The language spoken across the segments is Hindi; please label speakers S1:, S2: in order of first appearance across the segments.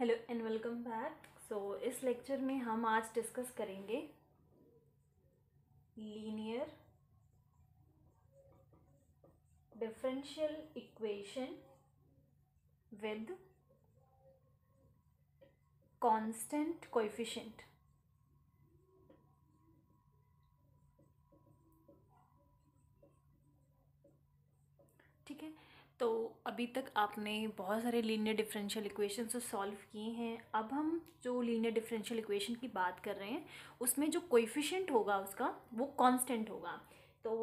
S1: hello and welcome back so इस लेक्चर में हम आज डिस्कस करेंगे linear differential equation with constant coefficient ठीक है अभी तक आपने बहुत सारे लीनियर डिफरेंशियल इक्वेशन सॉल्व किए हैं अब हम जो लीनियर डिफरेंशियल इक्वेशन की बात कर रहे हैं उसमें जो कोइफिशेंट होगा उसका वो कांस्टेंट होगा तो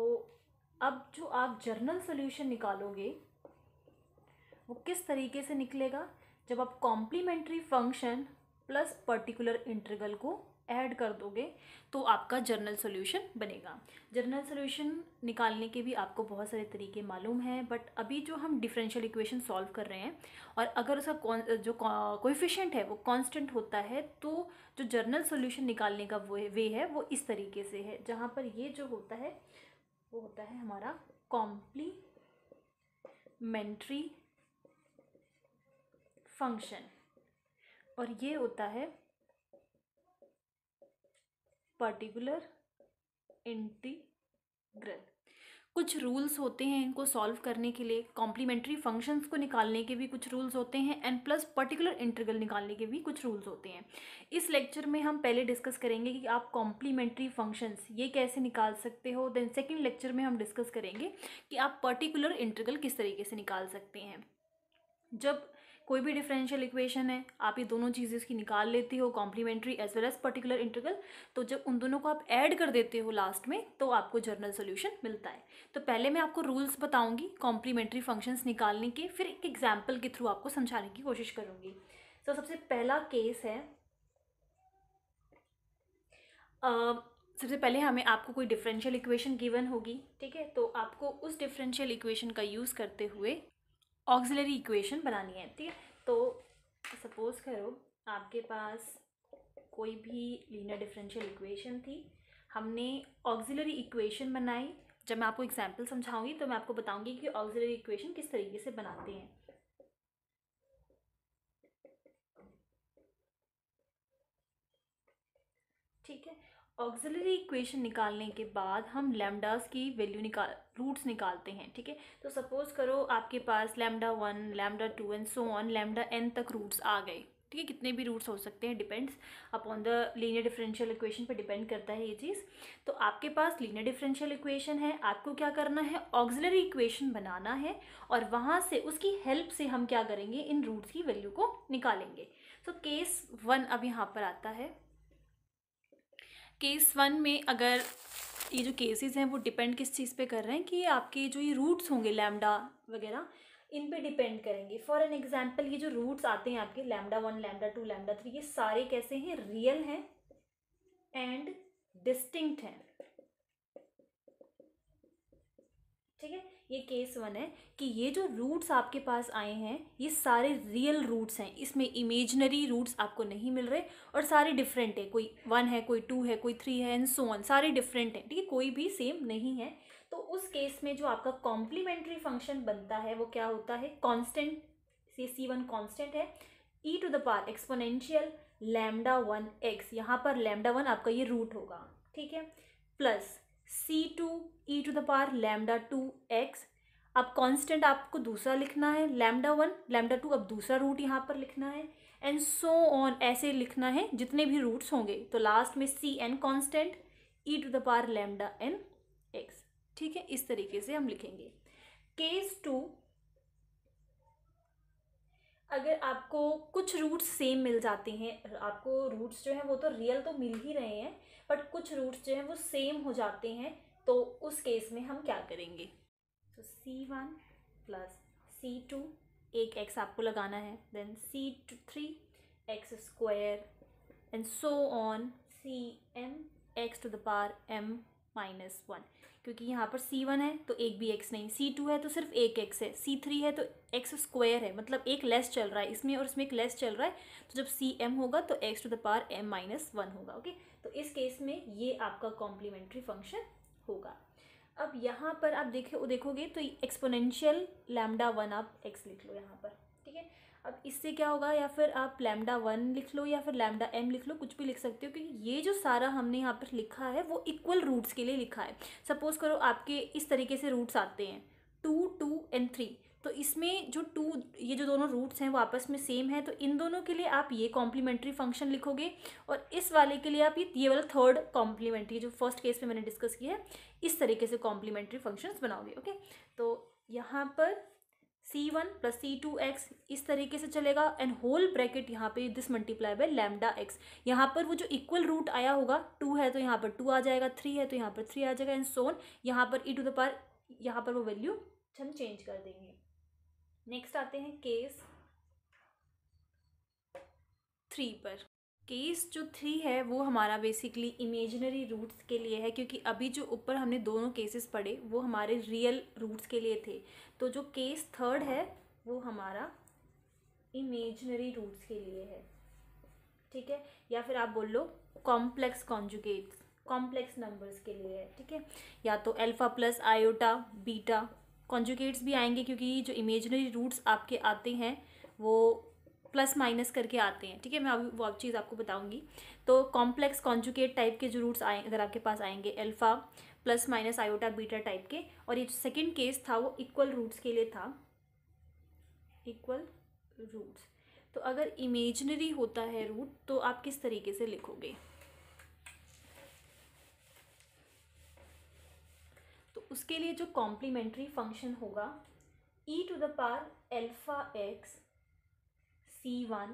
S1: अब जो आप जर्नल सोल्यूशन निकालोगे वो किस तरीके से निकलेगा जब आप complementary function plus particular integral को ऐड कर दोगे तो आपका जर्नल सोल्यूशन बनेगा जर्नल सोल्यूशन निकालने के भी आपको बहुत सारे तरीके मालूम हैं बट अभी जो हम डिफरेंशियल इक्वेशन सॉल्व कर रहे हैं और अगर उसका कौन जो कोफिशेंट है वो कांस्टेंट होता है तो जो जर्नल सोल्यूशन निकालने का वो वे है वो इस तरीके से है जहाँ पर ये जो होता है वो होता है हमारा कॉम्प्लीमेंट्री फंक्शन और ये होता है पर्टिकुलर इंटीग्रल कुछ रूल्स होते हैं इनको सॉल्व करने के लिए कॉम्प्लीमेंट्री फंक्शंस को निकालने के भी कुछ रूल्स होते हैं एंड प्लस पर्टिकुलर इंटरगल निकालने के भी कुछ रूल्स होते हैं इस लेक्चर में हम पहले डिस्कस करेंगे कि आप कॉम्प्लीमेंट्री फंक्शंस ये कैसे निकाल सकते हो देन सेकेंड लेक्चर में हम डिस्कस करेंगे कि आप पर्टिकुलर इंटरगल किस तरीके से निकाल सकते हैं जब कोई भी डिफरेंशियल इक्वेशन है आप ये दोनों चीज़ें इसकी निकाल लेती हो complementary as well as particular integral तो जब उन दोनों को आप ऐड कर देते हो लास्ट में तो आपको जर्नल सोल्यूशन मिलता है तो पहले मैं आपको रूल्स बताऊँगी कॉम्प्लीमेंट्री फंक्शंस निकालने के फिर एक एग्जाम्पल के थ्रू आपको समझाने की कोशिश करूँगी तो so, सबसे पहला केस है uh, सबसे पहले हमें आपको कोई डिफरेंशियल इक्वेशन गिवन होगी ठीक है तो आपको उस डिफरेंशियल इक्वेशन का यूज़ करते हुए ऑक्सिलरी इक्वेशन बनानी है ठीक है तो सपोज़ करो आपके पास कोई भी लीनर डिफरेंशियल इक्वेशन थी हमने ऑक्सिलरी इक्वेशन बनाई जब मैं आपको एग्जाम्पल समझाऊंगी तो मैं आपको बताऊंगी कि ऑक्सिलरी इक्वेशन किस तरीके से बनाते हैं ठीक है ऑक्सिलरी इक्वेशन निकालने के बाद हम लेमडास की वैल्यू निकाल रूट्स निकालते हैं ठीक है तो सपोज़ करो आपके पास lambda one lambda two and so on lambda n तक रूट्स आ गए ठीक है कितने भी रूट्स हो सकते हैं depends upon the linear differential equation पर डिपेंड करता है ये चीज़ तो आपके पास लीनियर डिफरेंशियल इक्वेशन है आपको क्या करना है ऑक्सिलरी इक्वेशन बनाना है और वहाँ से उसकी हेल्प से हम क्या करेंगे इन रूट्स की वैल्यू को निकालेंगे तो केस वन अब यहाँ पर आता है केस वन में अगर ये जो केसेस हैं वो डिपेंड किस चीज़ पे कर रहे हैं कि आपके जो ये रूट्स होंगे लैमडा वगैरह इन पे डिपेंड करेंगे फॉर एन एग्जांपल ये जो रूट्स आते हैं आपके lambda one lambda two lambda three ये सारे कैसे हैं रियल हैं एंड डिस्टिंक्ट हैं ठीक है ये केस वन है कि ये जो रूट्स आपके पास आए हैं ये सारे रियल रूट्स हैं इसमें इमेजनरी रूट्स आपको नहीं मिल रहे और सारे डिफरेंट है कोई वन है कोई टू है कोई थ्री है एंड सो ऑन सारे डिफरेंट हैं ठीक है कोई भी सेम नहीं है तो उस केस में जो आपका कॉम्प्लीमेंट्री फंक्शन बनता है वो क्या होता है कॉन्स्टेंट ये सी वन कॉन्स्टेंट है e to the power exponential lambda one x यहाँ पर लैमडा वन आपका ये रूट होगा ठीक है plus C two e to the power lambda two x अब कांस्टेंट आपको दूसरा लिखना है लैमडा वन लैमडा टू अब दूसरा रूट यहाँ पर लिखना है एंड सो ऑन ऐसे लिखना है जितने भी रूट्स होंगे तो लास्ट में C n constant e to the power lambda n x ठीक है इस तरीके से हम लिखेंगे केस टू अगर आपको कुछ रूट्स सेम मिल जाते हैं आपको रूट्स जो हैं वो तो रियल तो मिल ही रहे हैं बट कुछ रूट्स जो हैं वो सेम हो जाते हैं तो उस केस में हम क्या करेंगे तो सी वन प्लस सी टू एक एक्स आपको लगाना है then C two three x square and so on C m x to the power m minus one क्योंकि यहाँ पर सी वन है तो एक भी एक्स नहीं सी टू है तो सिर्फ एक एक्स है सी थ्री है तो एक्स स्क्वायर है मतलब एक लेस चल रहा है इसमें और इसमें एक लेस चल रहा है तो जब सी एम होगा तो x to the power m minus one होगा ओके तो इस केस में ये आपका कॉम्प्लीमेंट्री फंक्शन होगा अब यहाँ पर आप देखे देखोगे तो एक्सपोनेंशियल लैमडा वन आप एक्स लिख लो यहाँ पर ठीक है अब इससे क्या होगा या फिर आप लैमडा वन लिख लो या फिर लैमडा एम लिख लो कुछ भी लिख सकते हो क्योंकि ये जो सारा हमने यहाँ पर लिखा है वो इक्वल रूट्स के लिए लिखा है सपोज़ करो आपके इस तरीके से रूट्स आते हैं टू टू एंड थ्री तो इसमें जो टू ये जो दोनों रूट्स हैं वो आपस में सेम है तो इन दोनों के लिए आप ये कॉम्प्लीमेंट्री फंक्शन लिखोगे और इस वाले के लिए आप ये ये वाला थर्ड कॉम्प्लीमेंट्री जो फर्स्ट केस में मैंने डिस्कस किया है इस तरीके से कॉम्प्लीमेंट्री फंक्शंस बनाओगे ओके तो यहाँ पर सी वन प्लस सी टू एक्स इस तरीके से चलेगा एंड होल ब्रैकेट यहाँ पे this multiply by lambda x यहाँ पर वो जो इक्वल रूट आया होगा टू है तो यहाँ पर टू आ जाएगा थ्री है तो यहाँ पर थ्री आ जाएगा एंड सोन यहाँ पर ई टू द पार यहाँ पर वो वैल्यू हम चेंज कर देंगे नेक्स्ट आते हैं केस थ्री पर केस जो थ्री है वो हमारा बेसिकली इमेजनरी रूट्स के लिए है क्योंकि अभी जो ऊपर हमने दोनों केसेस पढ़े वो हमारे रियल रूट्स के लिए थे तो जो केस थर्ड है वो हमारा इमेजनरी रूट्स के लिए है ठीक है या फिर आप बोल लो कॉम्प्लेक्स कॉन्जुगेट्स कॉम्प्लेक्स नंबर्स के लिए है ठीक है या तो alpha plus iota beta conjugates भी आएंगे क्योंकि जो इमेजनरी रूट्स आपके आते हैं वो प्लस माइनस करके आते हैं ठीक है मैं अभी वो चीज़ आपको बताऊंगी तो कॉम्प्लेक्स कॉन्जुकेट टाइप के जो रूट्स आए अगर आपके पास आएंगे alpha plus minus iota beta type के और ये जो सेकेंड केस था वो इक्वल रूट्स के लिए था इक्वल रूट्स तो अगर इमेजनरी होता है रूट तो आप किस तरीके से लिखोगे तो उसके लिए जो कॉम्प्लीमेंट्री फंक्शन होगा e to the power alpha x C one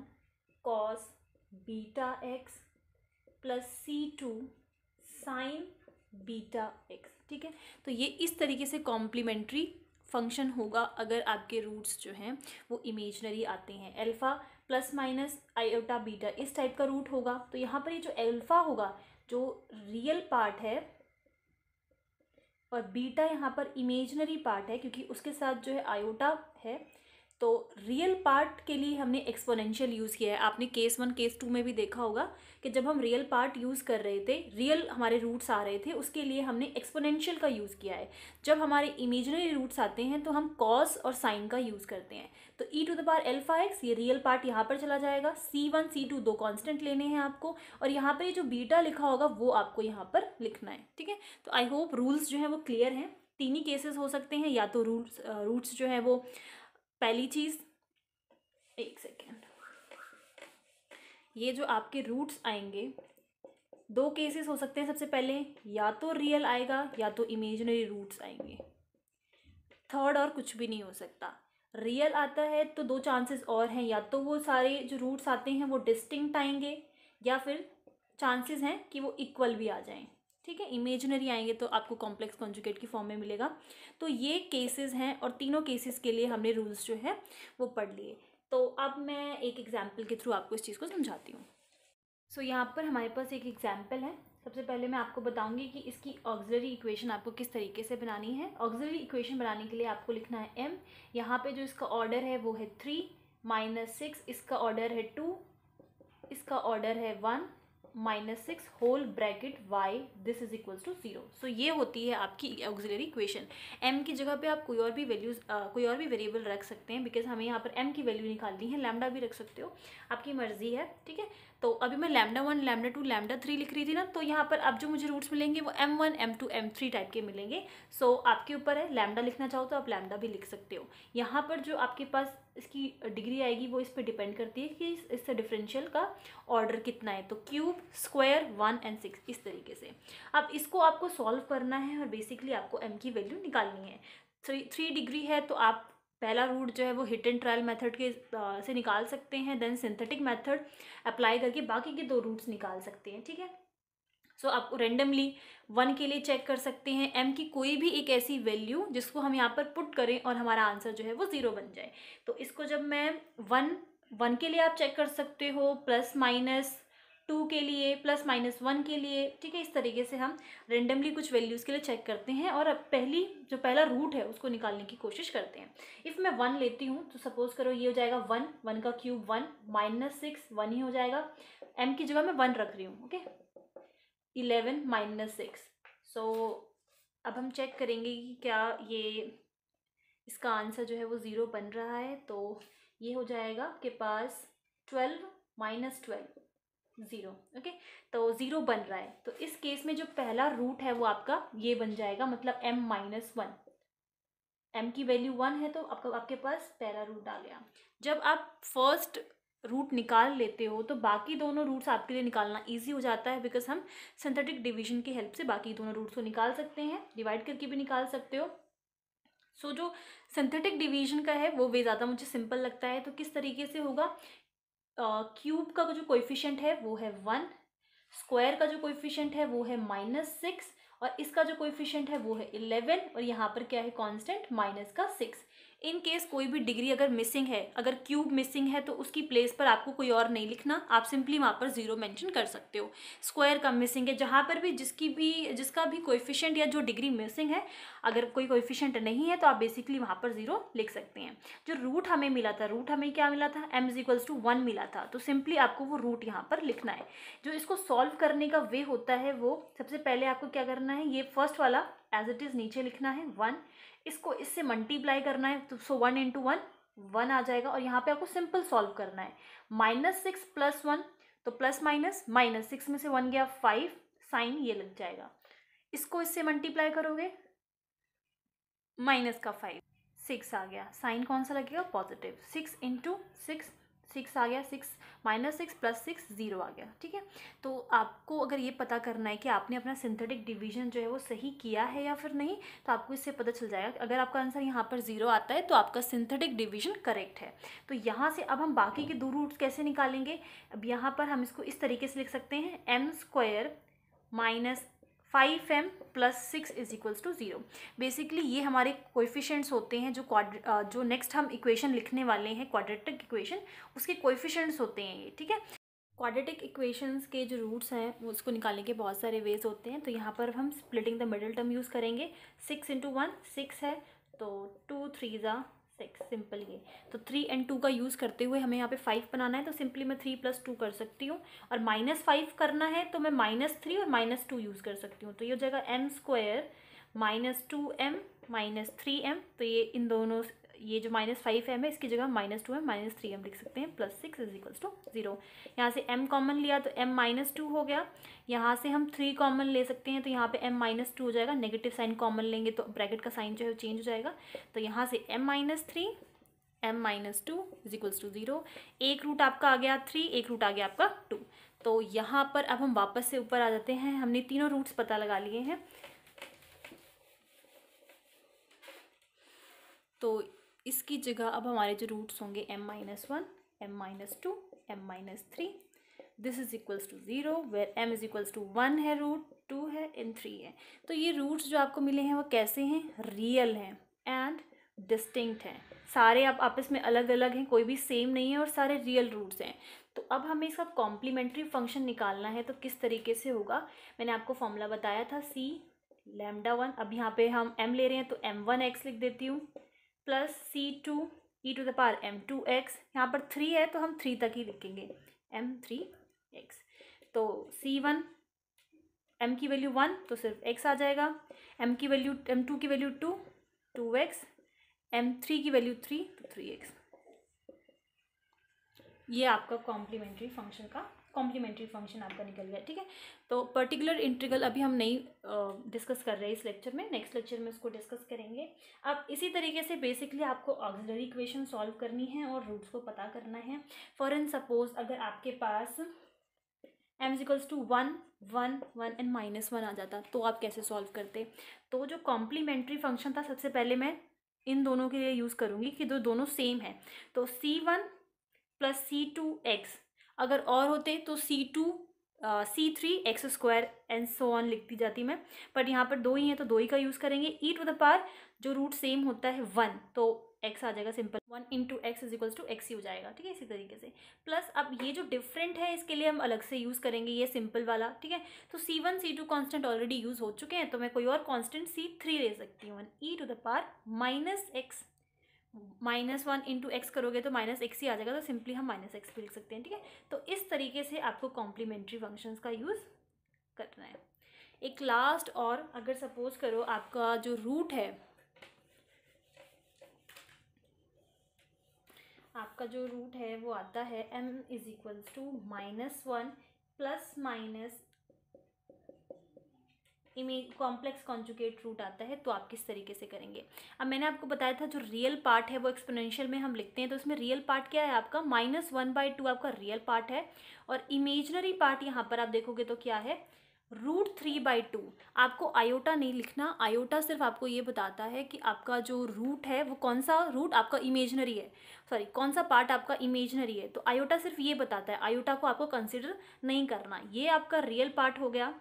S1: cos beta x plus C two sine beta x ठीक है तो ये इस तरीके से कॉम्प्लीमेंट्री फंक्शन होगा अगर आपके रूट्स जो हैं वो इमेजनरी आते हैं alpha plus minus iota beta इस टाइप का रूट होगा तो यहाँ पर ये जो अल्फ़ा होगा जो रियल पार्ट है और बीटा यहाँ पर इमेजनरी पार्ट है क्योंकि उसके साथ जो है आयोटा है तो रियल पार्ट के लिए हमने एक्सपोनेंशियल यूज़ किया है आपने केस वन केस टू में भी देखा होगा कि जब हम रियल पार्ट यूज़ कर रहे थे रियल हमारे रूट्स आ रहे थे उसके लिए हमने एक्सपोनेंशियल का यूज़ किया है जब हमारे इमेजनरी रूट्स आते हैं तो हम कॉस और साइन का यूज़ करते हैं तो e to the power alpha x ये रियल पार्ट यहाँ पर चला जाएगा सी वन सी टू दो कॉन्स्टेंट लेने हैं आपको और यहाँ पर जो बीटा लिखा होगा वो आपको यहाँ पर लिखना है ठीक है तो आई होप रूल्स जो हैं वो क्लियर हैं तीन ही केसेस हो सकते हैं या तो रूट्स रूट्स जो है वो पहली चीज़ एक सेकेंड ये जो आपके रूट्स आएंगे दो केसेस हो सकते हैं सबसे पहले या तो रियल आएगा या तो इमेजनरी रूट्स आएंगे थर्ड और कुछ भी नहीं हो सकता रियल आता है तो दो चांसेस और हैं या तो वो सारे जो रूट्स आते हैं वो डिस्टिंक्ट आएंगे या फिर चांसेस हैं कि वो इक्वल भी आ जाएं ठीक है इमेजनरी आएंगे तो आपको कॉम्प्लेक्स कॉन्जुकेट की फॉर्म में मिलेगा तो ये केसेस हैं और तीनों केसेस के लिए हमने रूल्स जो है वो पढ़ लिए तो अब मैं एक एग्जाम्पल के थ्रू आपको इस चीज़ को समझाती हूँ सो so, यहाँ पर हमारे पास एक एग्जाम्पल है सबसे पहले मैं आपको बताऊंगी कि इसकी ऑक्सिलरी इक्वेशन आपको किस तरीके से बनानी है ऑग्जरी इक्वेशन बनाने के लिए आपको लिखना है एम यहाँ पे जो इसका ऑर्डर है वो है थ्री माइनस सिक्स इसका ऑर्डर है टू इसका ऑर्डर है one minus six whole bracket y this is equals to zero so ये होती है आपकी ऑक्सिलरी इक्वेशन एम की जगह पे आप कोई और भी वैल्यूज कोई और भी वेरिएबल रख सकते हैं बिकॉज हमें यहाँ पर एम की वैल्यू निकालनी है लैमडा भी रख सकते हो आपकी मर्जी है ठीक है तो अभी मैं lambda one lambda two lambda three लिख रही थी ना तो यहाँ पर अब जो मुझे रूट्स मिलेंगे वो m one m two m three type के मिलेंगे सो so, आपके ऊपर है लैमडा लिखना चाहो तो आप लैमडा भी लिख सकते हो यहाँ पर जो आपके पास इसकी डिग्री आएगी वो इस पर डिपेंड करती है कि इस, इससे डिफरेंशियल का ऑर्डर कितना है तो cube square one and six इस तरीके से अब इसको आपको सॉल्व करना है और बेसिकली आपको एम की वैल्यू निकालनी है थ्री थ्री डिग्री है तो आप पहला रूट जो है वो हिट एंड ट्रायल मेथड के से निकाल सकते हैं देन सिंथेटिक मेथड अप्लाई करके बाकी के दो रूट्स निकाल सकते हैं ठीक है सो so, आप रेंडमली वन के लिए चेक कर सकते हैं एम की कोई भी एक ऐसी वैल्यू जिसको हम यहाँ पर पुट करें और हमारा आंसर जो है वो ज़ीरो बन जाए तो इसको जब मैं वन वन के लिए आप चेक कर सकते हो प्लस माइनस टू के लिए प्लस माइनस वन के लिए ठीक है इस तरीके से हम रेंडमली कुछ वैल्यूज़ के लिए चेक करते हैं और अब पहली जो पहला रूट है उसको निकालने की कोशिश करते हैं इफ़ मैं वन लेती हूँ तो सपोज़ करो ये हो जाएगा वन वन का cube one minus six one ही हो जाएगा एम की जगह मैं वन रख रही हूँ okay eleven minus six so अब हम चेक करेंगे कि क्या ये इसका आंसर जो है वो ज़ीरो बन रहा है तो ये हो जाएगा आपके पास twelve minus twelve zero okay तो ज़ीरो बन रहा है तो इस केस में जो पहला रूट है वो आपका ये बन जाएगा मतलब एम माइनस वन एम की वैल्यू वन है तो आपका आपके पास पहला रूट आ गया जब आप फर्स्ट रूट निकाल लेते हो तो बाकी दोनों रूट्स आपके लिए निकालना इजी हो जाता है बिकॉज हम सिंथेटिक डिवीजन की हेल्प से बाकी दोनों रूट्स को निकाल सकते हैं डिवाइड करके भी निकाल सकते हो सो so, जो सिंथेटिक डिवीजन का है वो वे ज़्यादा मुझे सिंपल लगता है तो किस तरीके से होगा क्यूब का जो कोइफिशियंट है वो है वन स्क्वायर का जो कोइफिशियंट है वो है माइनस सिक्स और इसका जो कोइफिशियंट है वो है इलेवन और यहाँ पर क्या है कांस्टेंट माइनस का सिक्स इन केस कोई भी डिग्री अगर मिसिंग है अगर क्यूब मिसिंग है तो उसकी प्लेस पर आपको कोई और नहीं लिखना आप सिंपली वहाँ पर ज़ीरो मेंशन कर सकते हो स्क्वायर का मिसिंग है जहाँ पर भी जिसकी भी जिसका भी कोफिशियंट या जो डिग्री मिसिंग है अगर कोई कोएफिशिएंट नहीं है तो आप बेसिकली वहाँ पर ज़ीरो लिख सकते हैं जो रूट हमें मिला था रूट हमें क्या मिला था एम इजिक्वल्स टू वन मिला था तो सिंपली आपको वो रूट यहाँ पर लिखना है जो इसको सॉल्व करने का वे होता है वो सबसे पहले आपको क्या करना है ये फर्स्ट वाला एज इट इज़ नीचे लिखना है वन इसको इससे मल्टीप्लाई करना है तो so one into one one आ जाएगा और यहाँ पे आपको सिंपल सॉल्व करना है माइनस सिक्स प्लस वन तो प्लस माइनस माइनस सिक्स में से वन गया फाइव साइन ये लग जाएगा इसको इससे मल्टीप्लाई करोगे माइनस का फाइव सिक्स आ गया साइन कौन सा लगेगा positive six into six six आ गया six minus six plus six zero आ गया ठीक है तो आपको अगर ये पता करना है कि आपने अपना सिंथेटिक डिवीजन जो है वो सही किया है या फिर नहीं तो आपको इससे पता चल जाएगा अगर आपका आंसर यहाँ पर ज़ीरो आता है तो आपका सिंथेटिक डिवीजन करेक्ट है तो यहाँ से अब हम बाकी के दो रूट्स कैसे निकालेंगे अब यहाँ पर हम इसको इस तरीके से लिख सकते हैं m square minus five m plus six is equals to zero basically ये हमारे कोइफिशेंट्स होते हैं जो क्वाड जो नेक्स्ट हम इक्वेशन लिखने वाले हैं क्वाड्रेटिक इक्वेशन उसके कोइफिशेंट्स होते हैं ये ठीक है क्वाड्रेटिक इक्वेशंस के जो रूट्स हैं उसको निकालने के बहुत सारे वेज होते हैं तो यहाँ पर हम splitting the middle term use करेंगे सिक्स इंटू वन सिक्स है तो टू थ्री ज़ा सिक्स सिंपल ये तो थ्री एंड टू का यूज़ करते हुए हमें यहाँ पे फाइव बनाना है तो सिंपली मैं थ्री प्लस टू कर सकती हूँ और माइनस फाइव करना है तो मैं माइनस थ्री और माइनस टू यूज़ कर सकती हूँ तो ये हो जाएगा m square minus two m minus three m तो ये इन दोनों ये जो माइनस फाइव एम है इसकी जगह minus two m minus three m लिख सकते हैं plus six is equals to zero यहाँ से एम कॉमन लिया तो एम माइनस टू हो गया यहाँ से हम थ्री कॉमन ले सकते हैं तो यहाँ पे m माइनस टू हो जाएगा नेगेटिव साइन कॉमन लेंगे तो ब्रैकेट का साइन जो है चेंज हो जाएगा तो यहाँ से m minus three m minus two is equals to zero एक रूट आपका आ गया थ्री एक रूट आ गया आपका टू तो यहाँ पर अब हम वापस से ऊपर आ जाते हैं हमने तीनों रूट्स पता लगा लिए हैं तो इसकी जगह अब हमारे जो रूट्स होंगे m minus one m minus two m minus three this is equals to zero where m is equals to one है रूट टू है एंड थ्री है तो ये रूट्स जो आपको मिले हैं वो कैसे हैं रियल हैं एंड डिस्टिंक्ट हैं सारे आप आपस में अलग अलग हैं कोई भी सेम नहीं है और सारे रियल रूट्स हैं तो अब हमें इसका कॉम्प्लीमेंट्री फंक्शन निकालना है तो किस तरीके से होगा मैंने आपको फॉर्मूला बताया था सी लेमडा वन अब यहाँ पे हम एम ले रहे हैं तो एम वन एक्स लिख देती हूँ plus C two e to the power m two x यहाँ पर थ्री है तो हम थ्री तक ही लिखेंगे एम थ्री एक्स तो सी वन एम की वैल्यू वन तो सिर्फ एक्स आ जाएगा एम की वैल्यू एम टू की value two two x m three की वैल्यू थ्री तो थ्री एक्स ये आपका कॉम्प्लीमेंट्री फंक्शन का कॉम्प्लीमेंट्री फंक्शन आपका निकल गया ठीक है तो पर्टिकुलर इंटीग्रल अभी हम नहीं डिस्कस कर रहे हैं इस लेक्चर में नेक्स्ट लेक्चर में इसको डिस्कस करेंगे अब इसी तरीके से बेसिकली आपको ऑक्सिलरी इक्वेशन सॉल्व करनी है और रूट्स को पता करना है फॉर एन सपोज अगर आपके पास m equals to one one one and minus one आ जाता तो आप कैसे सॉल्व करते तो जो कॉम्प्लीमेंट्री फंक्शन था सबसे पहले मैं इन दोनों के लिए यूज़ करूँगी कि जो दो दोनों सेम है तो सी वन प्लस सी टू एक्स अगर और होते तो c two c three x square and so on लिखती जाती मैं बट यहाँ पर दो ही हैं तो दो ही का यूज़ करेंगे ई टू द पार जो रूट सेम होता है वन तो एक्स आ जाएगा simple one into x is equals to x ही हो जाएगा ठीक है इसी तरीके से प्लस अब ये जो डिफरेंट है इसके लिए हम अलग से यूज़ करेंगे ये सिंपल वाला ठीक है तो सी वन सी टू कॉन्स्टेंट ऑलरेडी यूज़ हो चुके हैं तो मैं कोई और कॉन्स्टेंट सी थ्री ले सकती हूँ e to the power minus x minus one into x करोगे तो माइनस एक्स ही आ जाएगा तो सिंपली हम माइनस एक्स भी लिख सकते हैं ठीक है तो इस तरीके से आपको कॉम्प्लीमेंट्री फंक्शंस का यूज़ करना है एक लास्ट और अगर सपोज करो आपका जो रूट है आपका जो रूट है वो आता है m is equals to minus one plus minus image complex conjugate root आता है तो आप किस तरीके से करेंगे अब मैंने आपको बताया था जो रियल पार्ट है वो एक्सपोनेंशियल में हम लिखते हैं तो उसमें रियल पार्ट क्या है आपका माइनस वन बाई टू आपका रियल पार्ट है और इमेजनरी पार्ट यहाँ पर आप देखोगे तो क्या है रूट थ्री बाई टू आपको आयोटा नहीं लिखना आयोटा सिर्फ आपको ये बताता है कि आपका जो रूट है वो कौन सा रूट आपका इमेजनरी है सॉरी कौन सा पार्ट आपका इमेजनरी है तो आयोटा सिर्फ ये बताता है आयोटा को आपको कंसिडर नहीं करना ये आपका रियल पार्ट हो गया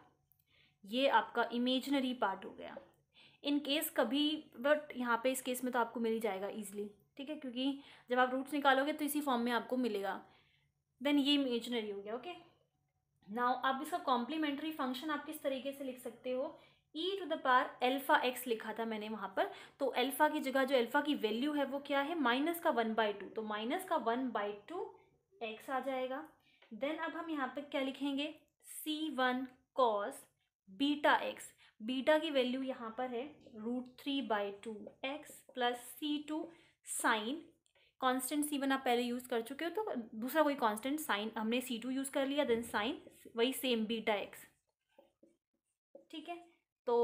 S1: ये आपका इमेजनरी पार्ट हो गया इन केस कभी बट यहाँ पे इस केस में तो आपको मिल ही जाएगा ईजिली ठीक है क्योंकि जब आप रूट्स निकालोगे तो इसी फॉर्म में आपको मिलेगा देन ये इमेजनरी हो गया ओके नाउ आप इसका कॉम्प्लीमेंट्री फंक्शन आप किस तरीके से लिख सकते हो e to the power alpha x लिखा था मैंने वहाँ पर तो एल्फ़ा की जगह जो एल्फ़ा की वैल्यू है वो क्या है माइनस का वन बाई टू तो माइनस का वन बाई टू एक्स आ जाएगा देन अब हम यहाँ पर क्या लिखेंगे c one cos beta x beta की वैल्यू यहाँ पर है root three by two x plus C two sine constant c one आप पहले यूज़ कर चुके हो तो दूसरा कोई कॉन्स्टेंट साइन हमने सी टू यूज़ कर लिया देन साइन वही सेम बीटा एक्स ठीक है तो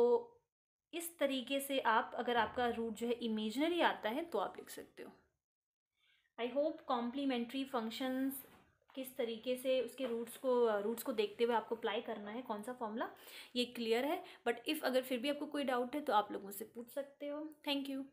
S1: इस तरीके से आप अगर आपका रूट जो है इमेजनरी आता है तो आप लिख सकते हो आई होप कॉम्प्लीमेंट्री फंक्शंस किस तरीके से उसके रूट्स को रूट्स को देखते हुए आपको अप्लाई करना है कौन सा फॉर्मूला ये क्लियर है बट इफ़ अगर फिर भी आपको कोई डाउट है तो आप लोग मुझसे पूछ सकते हो थैंक यू